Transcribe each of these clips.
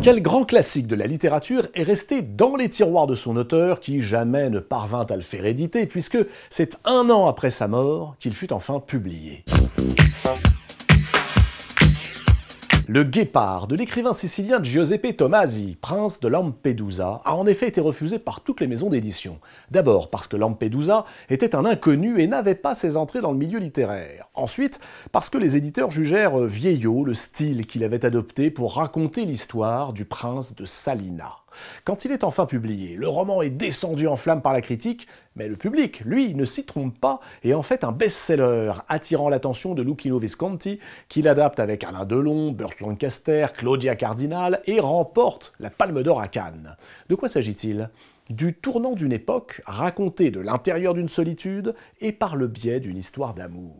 Quel grand classique de la littérature est resté dans les tiroirs de son auteur qui jamais ne parvint à le faire éditer puisque c'est un an après sa mort qu'il fut enfin publié. Le Guépard de l'écrivain sicilien Giuseppe Tomasi, prince de Lampedusa, a en effet été refusé par toutes les maisons d'édition. D'abord parce que Lampedusa était un inconnu et n'avait pas ses entrées dans le milieu littéraire. Ensuite, parce que les éditeurs jugèrent vieillot le style qu'il avait adopté pour raconter l'histoire du prince de Salina. Quand il est enfin publié, le roman est descendu en flammes par la critique, mais le public, lui, ne s'y trompe pas et en fait un best-seller, attirant l'attention de Luchino Visconti, qui l'adapte avec Alain Delon, Burt Lancaster, Claudia Cardinal et remporte la Palme d'Or à Cannes. De quoi s'agit-il du tournant d'une époque raconté de l'intérieur d'une solitude et par le biais d'une histoire d'amour.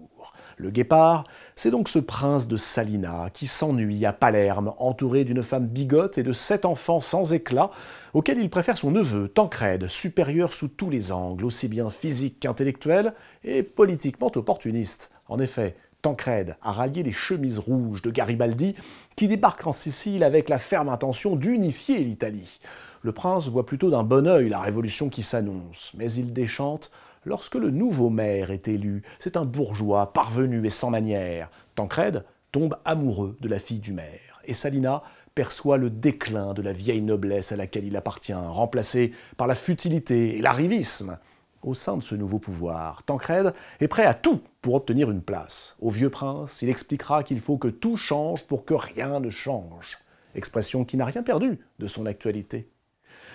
Le guépard, c'est donc ce prince de Salina qui s'ennuie à Palerme, entouré d'une femme bigote et de sept enfants sans éclat, auquel il préfère son neveu, Tancred, supérieur sous tous les angles, aussi bien physique qu'intellectuel et politiquement opportuniste. En effet, Tancred a rallié les chemises rouges de Garibaldi, qui débarque en Sicile avec la ferme intention d'unifier l'Italie. Le prince voit plutôt d'un bon œil la révolution qui s'annonce, mais il déchante Lorsque le nouveau maire est élu, c'est un bourgeois parvenu et sans manières. Tancred tombe amoureux de la fille du maire, et Salina perçoit le déclin de la vieille noblesse à laquelle il appartient, remplacée par la futilité et l'arrivisme. Au sein de ce nouveau pouvoir, Tancred est prêt à tout pour obtenir une place. Au vieux prince, il expliquera qu'il faut que tout change pour que rien ne change, expression qui n'a rien perdu de son actualité.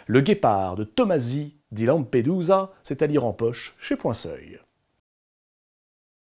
Le guépard de Tomasi dilampedusa, c'est-à-dire en poche, chez Poinseuil.